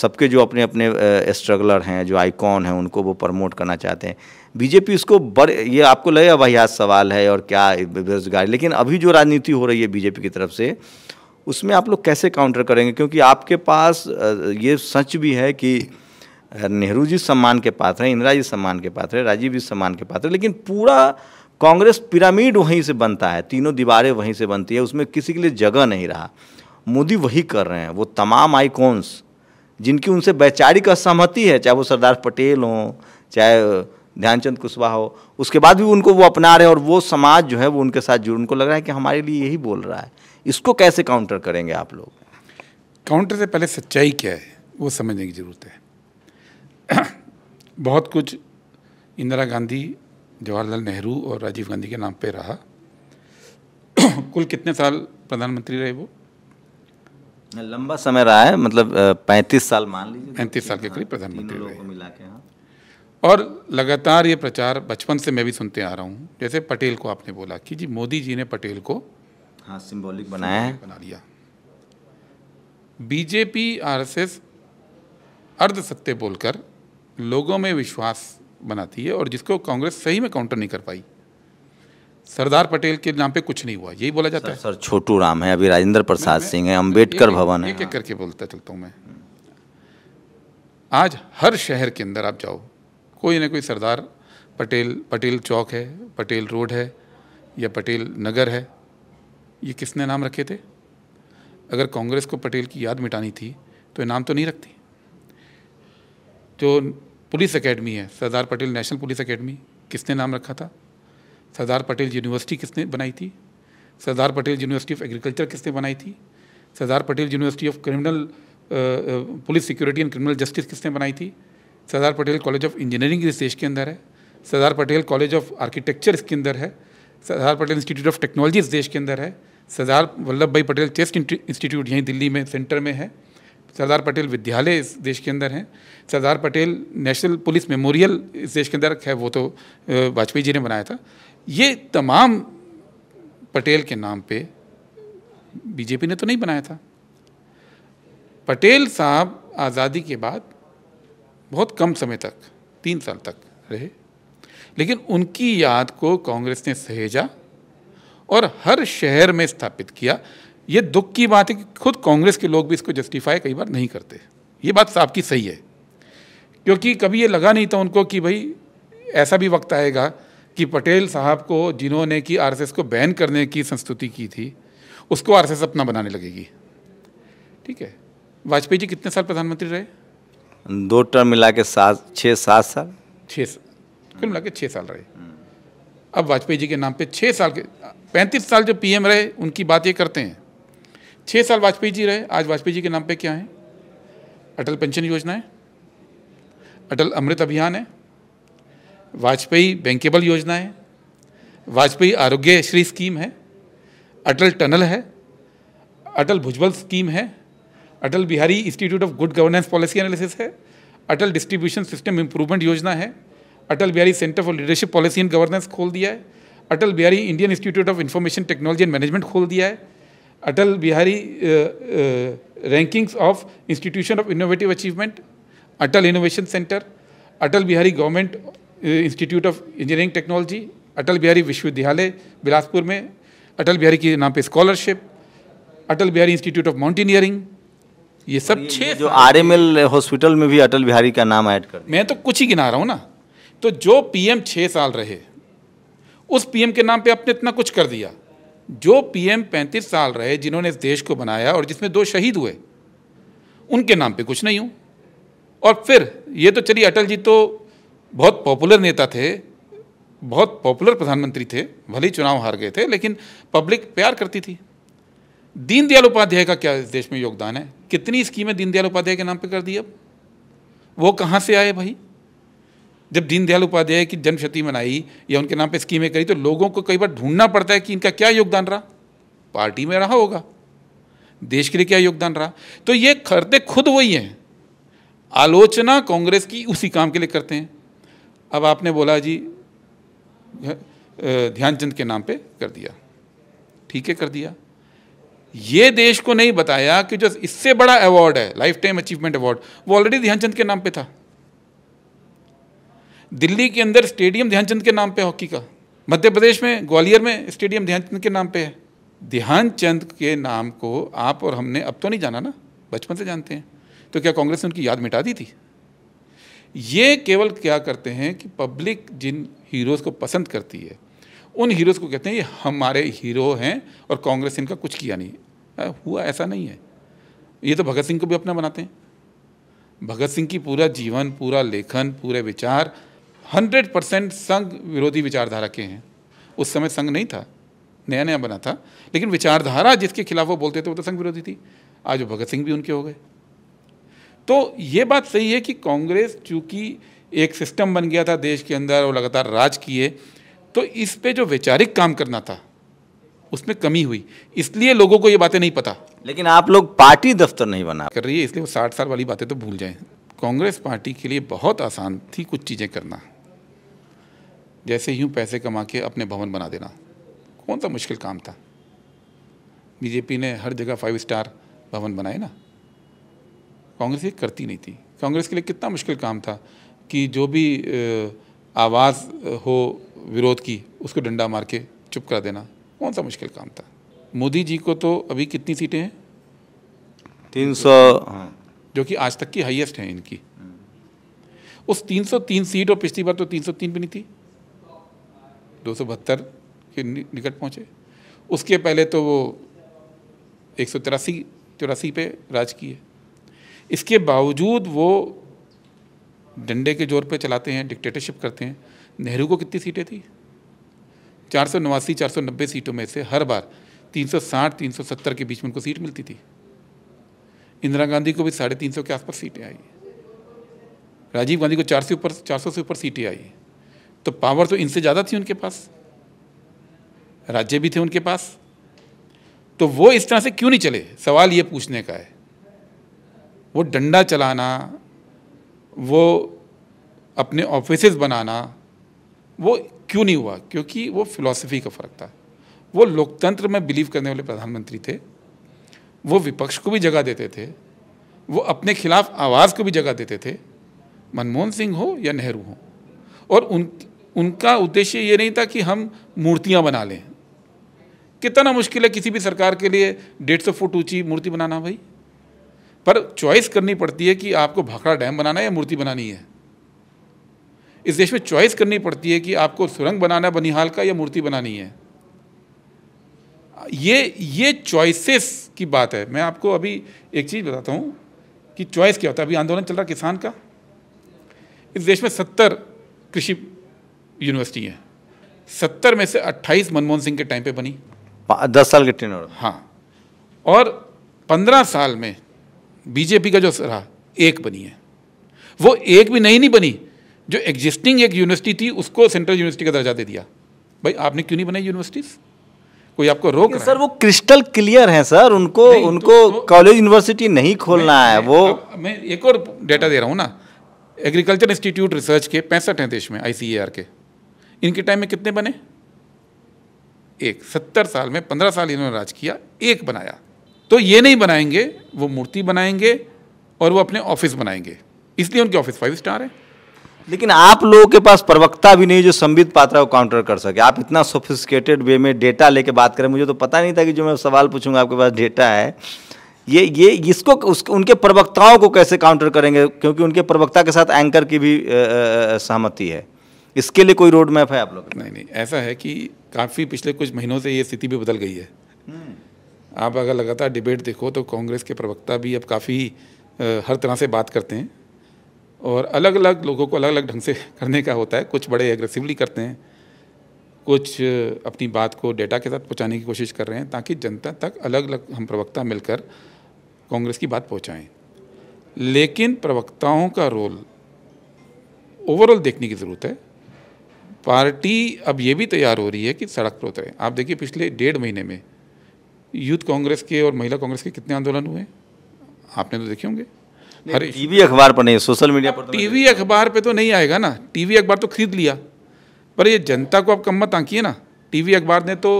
सबके जो अपने अपने स्ट्रगलर हैं जो आइकॉन हैं उनको वो प्रमोट करना चाहते हैं बीजेपी उसको बड़े ये आपको लगे भाई आज सवाल है और क्या बेरोजगारी लेकिन अभी जो राजनीति हो रही है बीजेपी की तरफ से उसमें आप लोग कैसे काउंटर करेंगे क्योंकि आपके पास ये सच भी है कि नेहरू जी सम्मान के पात्र हैं इंदिरा जी सम्मान के पात्र हैं राजीव जी सम्मान के पात्र लेकिन पूरा कांग्रेस पिरामिड वहीं से बनता है तीनों दीवारें वहीं से बनती है उसमें किसी के लिए जगह नहीं रहा मोदी वही कर रहे हैं वो तमाम आइकॉन्स जिनकी उनसे वैचारिक असहमति है चाहे वो सरदार पटेल हों चाहे ध्यानचंद कुशवाहा हो उसके बाद भी उनको वो अपना रहे हैं और वो समाज जो है वो उनके साथ जुड़ उनको लग रहा है कि हमारे लिए यही बोल रहा है इसको कैसे काउंटर करेंगे आप लोग काउंटर से पहले सच्चाई क्या है वो समझने की
ज़रूरत है [COUGHS] बहुत कुछ इंदिरा गांधी जवाहरलाल नेहरू और राजीव गांधी के नाम पे रहा [COUGHS] कुल कितने साल प्रधानमंत्री रहे वो लंबा
समय रहा है मतलब पैंतीस साल मान लीजिए
पैंतीस साल के हाँ, करीब प्रधानमंत्री रहे हाँ। और लगातार ये प्रचार बचपन से मैं भी सुनते आ रहा हूँ जैसे पटेल को आपने बोला कि जी मोदी जी ने पटेल को हाँ सिंबॉलिक बनाया है बना लिया बीजेपी आरएसएस अर्ध सत्य बोलकर लोगों में विश्वास बनाती है और जिसको कांग्रेस सही में काउंटर नहीं कर पाई सरदार पटेल के नाम पे कुछ नहीं हुआ यही बोला जाता सर, है सर
छोटू राम है अभी राजेंद्र प्रसाद सिंह है अम्बेडकर भवन है एक
एक करके बोलता चलता हूँ मैं आज हर शहर के अंदर आप जाओ कोई ना कोई सरदार पटेल पटेल चौक है पटेल रोड है या पटेल नगर है ये किसने नाम रखे थे अगर कांग्रेस को पटेल की याद मिटानी थी तो ये नाम तो नहीं रखती जो पुलिस एकेडमी है Sardar Patel national police academy किसने नाम रखा था सरदार पटेल यूनिवर्सिटी किसने बनाई थी Sardar Patel university of agriculture किसने बनाई थी Sardar Patel university of criminal police security and criminal justice किसने बनाई थी Sardar Patel college of engineering इस देश के अंदर है Sardar Patel college of architecture इसके अंदर है Sardar Patel institute of technology इस देश के अंदर है सरदार वल्लभ भाई पटेल चेस्ट इंस्टीट्यूट यहीं दिल्ली में सेंटर में है सरदार पटेल विद्यालय इस देश के अंदर हैं Sardar Patel national police memorial इस देश के अंदर है वो तो वाजपेयी जी ने बनाया था ये तमाम पटेल के नाम पे बीजेपी ने तो नहीं बनाया था पटेल साहब आज़ादी के बाद बहुत कम समय तक तीन साल तक रहे लेकिन उनकी याद को कांग्रेस ने सहेजा और हर शहर में स्थापित किया ये दुख की बात है कि खुद कांग्रेस के लोग भी इसको जस्टिफाई कई बार नहीं करते ये बात साहब की सही है क्योंकि कभी ये लगा नहीं था उनको कि भाई ऐसा भी वक्त आएगा कि पटेल साहब को जिन्होंने कि आर को बैन करने की संस्तुति की थी उसको
आर अपना बनाने लगेगी
ठीक है वाजपेयी जी कितने साल प्रधानमंत्री रहे
दो टर्म मिला के सात छः सात साल छः
कुल मिला के छः साल रहे अब वाजपेयी जी के नाम पे छः साल के पैंतीस साल जो पीएम रहे उनकी बात ये करते हैं छः साल वाजपेयी जी रहे आज वाजपेयी जी के नाम पे क्या है अटल पेंशन योजना है अटल अमृत अभियान है वाजपेयी बैंकेबल योजना है वाजपेयी आरोग्य श्री स्कीम है अटल टनल है अटल भुजबल स्कीम है Atal Bihari institute of good governance policy analysis है अटल डिस्ट्रीब्यूशन सिस्टम इंप्रूवमेंट योजना है Atal Bihari centre for leadership policy and governance खोल दिया है Atal Bihari Indian institute of information technology and management खोल दिया है Atal Bihari rankings of institution of innovative achievement Atal innovation centre Atal Bihari government institute of engineering technology Atal Bihari विश्वविद्यालय बिलासपुर में अटल बिहारी के नाम पे scholarship Atal Bihari institute of mountaineering ये सब
छः जो आर एम एल हॉस्पिटल में भी अटल बिहारी का नाम ऐड कर
मैं तो कुछ ही गिना रहा हूँ ना तो जो पीएम छः साल रहे उस पीएम के नाम पे आपने इतना कुछ कर दिया जो पीएम 35 साल रहे जिन्होंने इस देश को बनाया और जिसमें दो शहीद हुए उनके नाम पे कुछ नहीं हूँ और फिर ये तो चलिए अटल जी तो बहुत पॉपुलर नेता थे बहुत पॉपुलर प्रधानमंत्री थे भले ही चुनाव हार गए थे लेकिन पब्लिक प्यार करती थी दीनदयाल उपाध्याय का क्या इस देश में योगदान है कितनी स्कीमें दीनदयाल उपाध्याय के नाम पर कर दी अब वो कहाँ से आए भाई जब दीनदयाल उपाध्याय की जनशती मनाई या उनके नाम पे स्कीमें करी तो लोगों को कई बार ढूंढना पड़ता है कि इनका क्या योगदान रहा पार्टी में रहा होगा देश के लिए क्या योगदान रहा तो ये करते खुद वही हैं आलोचना कांग्रेस की उसी काम के लिए करते हैं अब आपने बोला जी ध्यानचंद के नाम पे कर दिया ठीक है कर दिया ये देश को नहीं बताया कि जो इससे बड़ा अवार्ड है लाइफ टाइम अचीवमेंट अवार्ड वो ऑलरेडी ध्यानचंद के नाम पे था दिल्ली के अंदर स्टेडियम ध्यानचंद के नाम पे हॉकी का मध्य प्रदेश में ग्वालियर में स्टेडियम ध्यानचंद के नाम पे है ध्यानचंद के नाम को आप और हमने अब तो नहीं जाना ना बचपन से जानते हैं तो क्या कांग्रेस ने उनकी याद मिटा दी थी ये केवल क्या करते हैं कि पब्लिक जिन हीरोज़ को पसंद करती है उन हीरोज़ को कहते हैं ये हमारे हीरो हैं और कांग्रेस इनका कुछ किया नहीं आ, हुआ ऐसा नहीं है ये तो भगत सिंह को भी अपना बनाते हैं भगत सिंह की पूरा जीवन पूरा लेखन पूरे विचार हंड्रेड परसेंट संघ विरोधी विचारधारा के हैं उस समय संघ नहीं था नया नया बना था लेकिन विचारधारा जिसके खिलाफ वो बोलते थे वो तो संघ विरोधी थी आज वो भगत सिंह भी उनके हो गए तो ये बात सही है कि कांग्रेस चूंकि एक सिस्टम बन गया था देश के अंदर और लगातार राज किए तो इस पे जो वैचारिक काम करना था उसमें कमी हुई इसलिए लोगों को ये बातें नहीं पता लेकिन आप लोग पार्टी दफ्तर नहीं बना कर रही है इसलिए वो साठ साल वाली बातें तो भूल जाएं कांग्रेस पार्टी के लिए बहुत आसान थी कुछ चीज़ें करना जैसे यूँ पैसे कमा के अपने भवन बना देना कौन सा मुश्किल काम था बीजेपी ने हर जगह फाइव स्टार भवन बनाए ना कांग्रेस ये करती नहीं थी कांग्रेस के लिए कितना मुश्किल काम था कि जो भी आवाज़ हो विरोध की उसको डंडा मार के चुप करा देना कौन सा मुश्किल काम था मोदी जी को तो अभी कितनी सीटें हैं तीन सौ हाँ। जो कि आज तक की हाईएस्ट हैं इनकी उस 303 सीट और पिछली बार तो 303 भी नहीं थी दो के निकट पहुँचे उसके पहले तो वो एक सौ तिरासी चौरासी पे राज किए इसके बावजूद वो डंडे के जोर पे चलाते हैं डिक्टेटरशिप करते हैं नेहरू को कितनी सीटें थी चार सौ नवासी चार सौ नब्बे सीटों में से हर बार तीन सौ साठ तीन सौ सत्तर के बीच में उनको सीट मिलती थी इंदिरा गांधी को भी साढ़े तीन सौ के आसपास सीटें आई राजीव गांधी को चार सौ ऊपर चार सौ से ऊपर सीटें आई तो पावर तो इनसे ज़्यादा थी उनके पास राज्य भी थे उनके पास तो वो इस तरह से क्यों नहीं चले सवाल ये पूछने का है वो डंडा चलाना वो अपने ऑफिस बनाना वो क्यों नहीं हुआ क्योंकि वो फिलॉसफी का फ़र्क था वो लोकतंत्र में बिलीव करने वाले प्रधानमंत्री थे वो विपक्ष को भी जगह देते थे वो अपने खिलाफ आवाज़ को भी जगह देते थे मनमोहन सिंह हो या नेहरू हो और उन उनका उद्देश्य ये नहीं था कि हम मूर्तियाँ बना लें कितना मुश्किल है किसी भी सरकार के लिए डेढ़ सौ फुट ऊँची मूर्ति बनाना भाई पर चॉइस करनी पड़ती है कि आपको भाखड़ा डैम बनाना है या मूर्ति बनानी है इस देश में चॉइस करनी पड़ती है कि आपको सुरंग बनाना है बनिहाल का या मूर्ति बनानी है ये ये चॉइसेस की बात है मैं आपको अभी एक चीज़ बताता हूँ कि चॉइस क्या होता है अभी आंदोलन चल रहा किसान का इस देश में सत्तर कृषि यूनिवर्सिटी है सत्तर में से अट्ठाईस मनमोहन सिंह के टाइम पे बनी दस साल के टेनर हाँ और पंद्रह साल में बीजेपी का जो रहा एक बनी है वो एक भी नई नहीं बनी जो एग्जिस्टिंग एक यूनिवर्सिटी थी उसको सेंट्रल यूनिवर्सिटी का दर्जा दे दिया भाई आपने क्यों नहीं बनाई यूनिवर्सिटीज़
कोई आपको रोक सर वो क्रिस्टल क्लियर है सर उनको उनको तो, कॉलेज तो- यूनिवर्सिटी नहीं खोलना है वो
मैं एक और डेटा दे रहा हूँ ना एग्रीकल्चर इंस्टीट्यूट रिसर्च के पैंसठ हैं देश में आई के इनके टाइम में कितने बने एक सत्तर साल में पंद्रह साल इन्होंने राज किया एक बनाया तो ये नहीं बनाएंगे वो मूर्ति बनाएंगे और वो अपने ऑफिस बनाएंगे इसलिए उनके ऑफिस फाइव स्टार है
लेकिन आप लोगों के पास प्रवक्ता भी नहीं जो संबित पात्रा को काउंटर कर सके आप इतना सोफिस्टिकेटेड वे में डेटा लेके बात करें मुझे तो पता नहीं था कि जो मैं सवाल पूछूंगा आपके पास डेटा है ये ये इसको उस, उनके प्रवक्ताओं को कैसे काउंटर करेंगे क्योंकि उनके प्रवक्ता के साथ एंकर की भी सहमति है इसके लिए कोई रोड मैप है आप लोग नहीं नहीं ऐसा है कि काफ़ी पिछले कुछ महीनों से ये स्थिति भी बदल गई है हम्म। आप अगर
लगातार डिबेट देखो तो कांग्रेस के प्रवक्ता भी अब काफ़ी हर तरह से बात करते हैं और अलग अलग लोगों को अलग अलग ढंग से [LAUGHS] करने का होता है कुछ बड़े एग्रेसिवली करते हैं कुछ अपनी बात को डेटा के साथ पहुंचाने की कोशिश कर रहे हैं ताकि जनता तक अलग अलग हम प्रवक्ता मिलकर कांग्रेस की बात पहुंचाएं लेकिन प्रवक्ताओं का रोल ओवरऑल देखने की ज़रूरत है पार्टी अब ये भी तैयार हो रही है कि सड़क पर उतरे आप देखिए पिछले डेढ़ महीने में यूथ कांग्रेस के और महिला कांग्रेस के कितने आंदोलन हुए आपने तो देखे होंगे
हर तो टीवी अखबार पर नहीं सोशल मीडिया पर तो
टीवी अखबार पे तो नहीं आएगा ना टीवी अखबार तो खरीद लिया पर ये जनता को आप कम मत है ना टीवी अखबार ने तो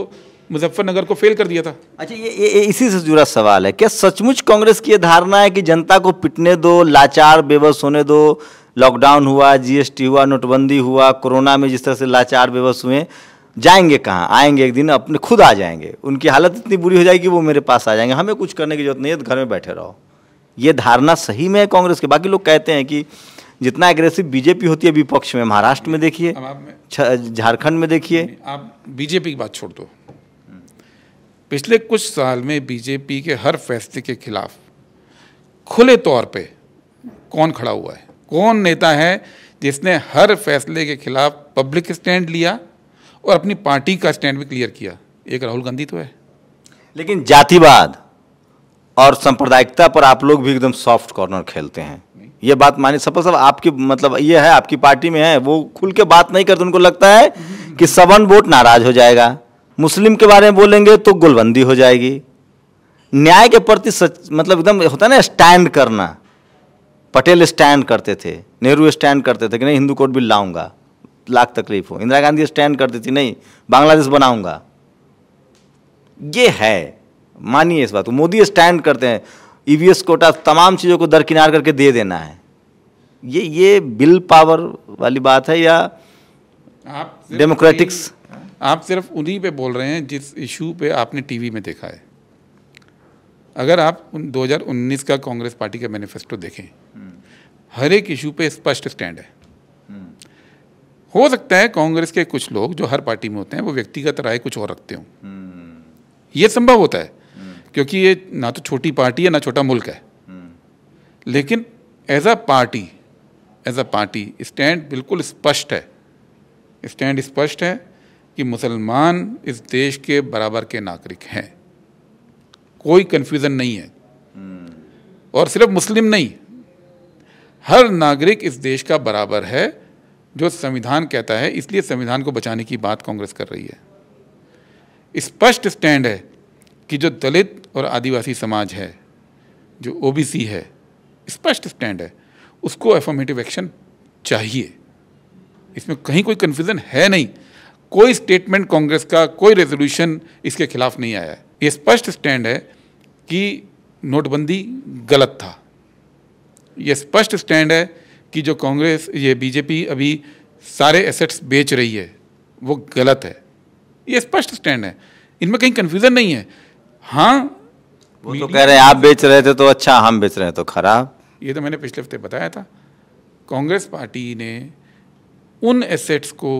मुजफ्फरनगर को फेल कर दिया था
अच्छा ये, ये इसी से जुड़ा सवाल है क्या सचमुच कांग्रेस की ये धारणा है कि जनता को पिटने दो लाचार बेबस होने दो लॉकडाउन हुआ जीएसटी हुआ नोटबंदी हुआ कोरोना में जिस तरह से लाचार बेबस हुए जाएंगे कहाँ आएंगे एक दिन अपने खुद आ जाएंगे उनकी हालत इतनी बुरी हो जाएगी वो मेरे पास आ जाएंगे हमें कुछ करने की जरूरत नहीं है घर में बैठे रहो ये धारणा सही में है कांग्रेस के बाकी लोग कहते हैं कि जितना एग्रेसिव बीजेपी होती है विपक्ष में महाराष्ट्र में देखिए झारखंड में देखिए
आप बीजेपी की बात छोड़ दो
पिछले कुछ साल में बीजेपी
के हर फैसले के खिलाफ खुले तौर पे कौन खड़ा हुआ है कौन नेता है जिसने हर फैसले के खिलाफ पब्लिक स्टैंड लिया
और अपनी पार्टी का स्टैंड भी क्लियर किया एक राहुल गांधी तो है लेकिन जातिवाद और सांप्रदायिकता पर आप लोग भी एकदम सॉफ्ट कॉर्नर खेलते हैं ये बात मानी सपोज सब आपकी मतलब ये है आपकी पार्टी में है वो खुल के बात नहीं करते उनको लगता है कि सवन वोट नाराज हो जाएगा मुस्लिम के बारे में बोलेंगे तो गुलबंदी हो जाएगी न्याय के प्रति सच मतलब एकदम होता है ना स्टैंड करना पटेल स्टैंड करते थे नेहरू स्टैंड करते थे कि नहीं हिंदू कोड बिल लाऊंगा लाख तकलीफ हो इंदिरा गांधी स्टैंड करती थी नहीं बांग्लादेश बनाऊंगा ये है मानिए इस बात को मोदी स्टैंड करते हैं ईवीएस e कोटा तमाम चीज़ों को दरकिनार करके दे देना है ये ये बिल पावर वाली बात है या
आप डेमोक्रेटिक्स आप सिर्फ उन्हीं पे बोल रहे हैं जिस इशू पे आपने टीवी में देखा है अगर आप 2019 का कांग्रेस पार्टी का मैनिफेस्टो देखें हर एक इशू पे स्पष्ट स्टैंड है हो सकता है कांग्रेस के कुछ लोग जो हर पार्टी में होते हैं वो व्यक्तिगत राय कुछ और रखते हो ये संभव होता है क्योंकि ये ना तो छोटी पार्टी है ना छोटा मुल्क है लेकिन as a party as a party stand बिल्कुल स्पष्ट है स्टैंड स्पष्ट है कि मुसलमान इस देश के बराबर के नागरिक हैं कोई कन्फ्यूज़न नहीं है और सिर्फ मुस्लिम नहीं हर नागरिक इस देश का बराबर है जो संविधान कहता है इसलिए संविधान को बचाने की बात कांग्रेस कर रही है स्पष्ट स्टैंड है कि जो दलित और आदिवासी समाज है जो ओबीसी है स्पष्ट स्टैंड है उसको एफर्मेटिव एक्शन चाहिए इसमें कहीं कोई कन्फ्यूज़न है नहीं कोई स्टेटमेंट कांग्रेस का कोई रेजोल्यूशन इसके खिलाफ नहीं आया ये स्पष्ट स्टैंड है कि नोटबंदी गलत था ये स्पष्ट स्टैंड है कि जो कांग्रेस ये बीजेपी अभी सारे एसेट्स बेच रही है वो गलत है ये स्पष्ट स्टैंड है इनमें कहीं कन्फ्यूजन नहीं है हाँ वो तो कह रहे हैं आप बेच
रहे थे तो अच्छा हम बेच रहे हैं तो खराब
ये तो मैंने पिछले हफ्ते बताया था कांग्रेस पार्टी ने उन एसेट्स को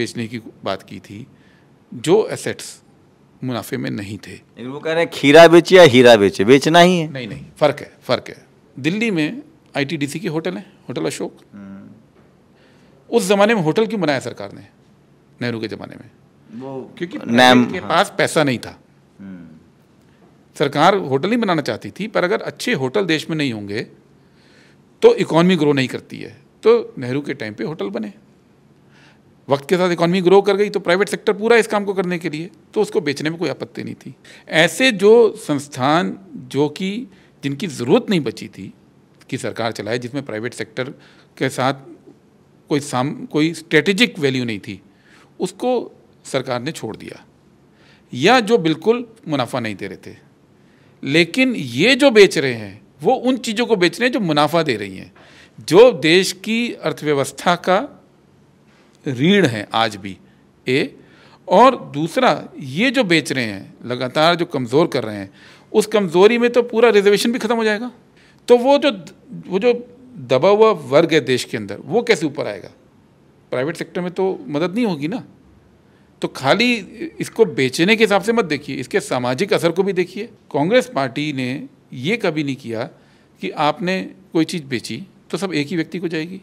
बेचने की बात की थी जो एसेट्स मुनाफे में नहीं थे
वो कह रहे हैं खीरा बेचे या हीरा बेचे बेचना ही है नहीं
नहीं फ़र्क है फ़र्क है दिल्ली में आईटीडीसी की होटल है होटल अशोक उस ज़माने में होटल क्यों बनाया सरकार ने नेहरू के ज़माने में
वो क्योंकि नैम के हाँ। पास
पैसा नहीं था सरकार होटल ही बनाना चाहती थी पर अगर अच्छे होटल देश में नहीं होंगे तो इकोनॉमी ग्रो नहीं करती है तो नेहरू के टाइम पे होटल बने वक्त के साथ इकोनॉमी ग्रो कर गई तो प्राइवेट सेक्टर पूरा इस काम को करने के लिए तो उसको बेचने में कोई आपत्ति नहीं थी ऐसे जो संस्थान जो कि जिनकी ज़रूरत नहीं बची थी कि सरकार चलाए जिसमें प्राइवेट सेक्टर के साथ कोई साम कोई स्ट्रेटेजिक वैल्यू नहीं थी उसको सरकार ने छोड़ दिया या जो बिल्कुल मुनाफा नहीं दे रहे थे लेकिन ये जो बेच रहे हैं वो उन चीज़ों को बेच रहे हैं जो मुनाफा दे रही हैं जो देश की अर्थव्यवस्था का रीढ़ है आज भी ए और दूसरा ये जो बेच रहे हैं लगातार जो कमज़ोर कर रहे हैं उस कमज़ोरी में तो पूरा रिजर्वेशन भी ख़त्म हो जाएगा तो वो जो वो जो दबा हुआ वर्ग है देश के अंदर वो कैसे ऊपर आएगा प्राइवेट सेक्टर में तो मदद नहीं होगी ना तो खाली इसको बेचने के हिसाब से मत देखिए इसके सामाजिक असर को भी देखिए कांग्रेस पार्टी ने ये कभी नहीं किया कि आपने कोई चीज़ बेची तो सब एक ही व्यक्ति को जाएगी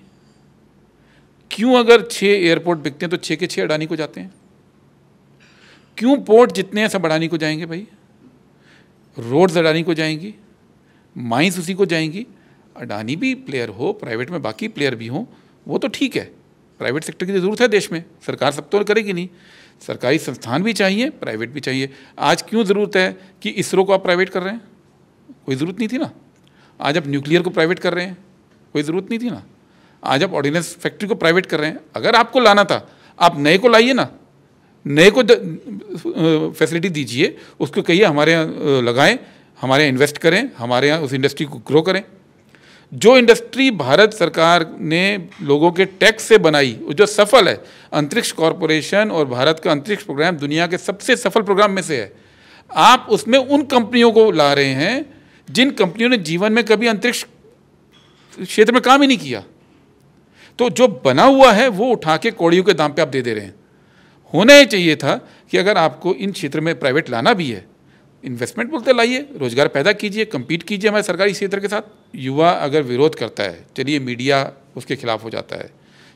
क्यों अगर छः एयरपोर्ट बिकते हैं तो छः के छः अडानी को जाते हैं क्यों पोर्ट जितने हैं सब अडानी को जाएंगे भाई रोड्स अडानी को जाएंगी माइंस उसी को जाएंगी अडानी भी प्लेयर हो प्राइवेट में बाकी प्लेयर भी हों वो तो ठीक है प्राइवेट सेक्टर की तो ज़रूरत है देश में सरकार सब तो करेगी नहीं सरकारी संस्थान भी चाहिए प्राइवेट भी चाहिए आज क्यों ज़रूरत है कि इसरो को आप प्राइवेट कर रहे हैं कोई ज़रूरत नहीं थी ना आज आप न्यूक्लियर को प्राइवेट कर रहे हैं कोई ज़रूरत नहीं थी ना आज आप ऑर्डिनेंस फैक्ट्री को प्राइवेट कर रहे हैं अगर आपको लाना था आप नए को लाइए ना नए को फैसिलिटी दीजिए उसको कहिए हमारे यहाँ लगाएं हमारे यहाँ इन्वेस्ट करें हमारे यहाँ उस इंडस्ट्री को ग्रो करें जो इंडस्ट्री भारत सरकार ने लोगों के टैक्स से बनाई जो सफल है अंतरिक्ष कॉरपोरेशन और भारत का अंतरिक्ष प्रोग्राम दुनिया के सबसे सफल प्रोग्राम में से है आप उसमें उन कंपनियों को ला रहे हैं जिन कंपनियों ने जीवन में कभी अंतरिक्ष क्षेत्र में काम ही नहीं किया तो जो बना हुआ है वो उठा के कौड़ियों के दाम पे आप दे दे रहे हैं होना ही चाहिए था कि अगर आपको इन क्षेत्र में प्राइवेट लाना भी है इन्वेस्टमेंट बोलते लाइए रोजगार पैदा कीजिए कम्पीट कीजिए हमारे सरकारी क्षेत्र के साथ युवा अगर विरोध करता है चलिए मीडिया उसके खिलाफ हो जाता है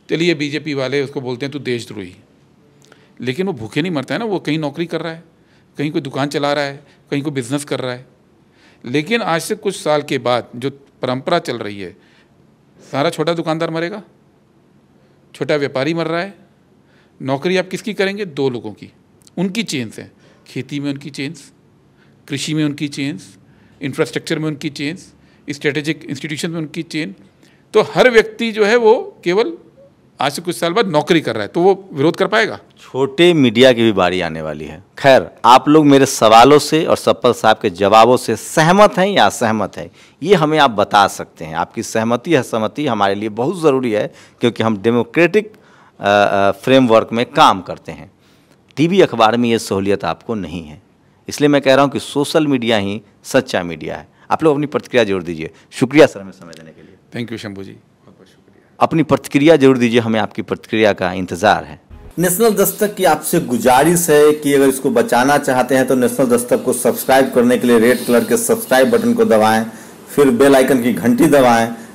चलिए बीजेपी वाले उसको बोलते हैं तू देशद्रोही लेकिन वो भूखे नहीं मरता है ना वो कहीं नौकरी कर रहा है कहीं कोई दुकान चला रहा है कहीं कोई बिजनेस कर रहा है लेकिन आज से कुछ साल के बाद जो परंपरा चल रही है सारा छोटा दुकानदार मरेगा छोटा व्यापारी मर रहा है नौकरी आप किसकी करेंगे दो लोगों की उनकी चेंज हैं खेती में उनकी चेंज कृषि में उनकी चेंज इंफ्रास्ट्रक्चर में उनकी चेंज स्ट्रेटेजिक इंस्टीट्यूशन में उनकी चेंज तो हर व्यक्ति जो है वो केवल आज से कुछ साल बाद नौकरी कर रहा है तो वो विरोध कर पाएगा
छोटे मीडिया की भी बारी आने वाली है खैर आप लोग मेरे सवालों से और सप्पल साहब के जवाबों से सहमत हैं या असहमत हैं ये हमें आप बता सकते हैं आपकी सहमति असहमति हमारे लिए बहुत ज़रूरी है क्योंकि हम डेमोक्रेटिक फ्रेमवर्क में काम करते हैं टीवी अखबार में ये सहूलियत आपको नहीं है इसलिए मैं कह रहा हूँ कि सोशल मीडिया ही सच्चा मीडिया है आप लोग अपनी प्रतिक्रिया जरूर दीजिए शुक्रिया सर हमें समय देने के लिए थैंक यू शंभू जी बहुत बहुत शुक्रिया अपनी प्रतिक्रिया जरूर दीजिए हमें आपकी प्रतिक्रिया का इंतजार है नेशनल दस्तक की आपसे गुजारिश है कि अगर इसको बचाना चाहते हैं तो नेशनल दस्तक को सब्सक्राइब करने के लिए रेड कलर के सब्सक्राइब बटन को दबाएं फिर बेल आइकन की घंटी दबाएं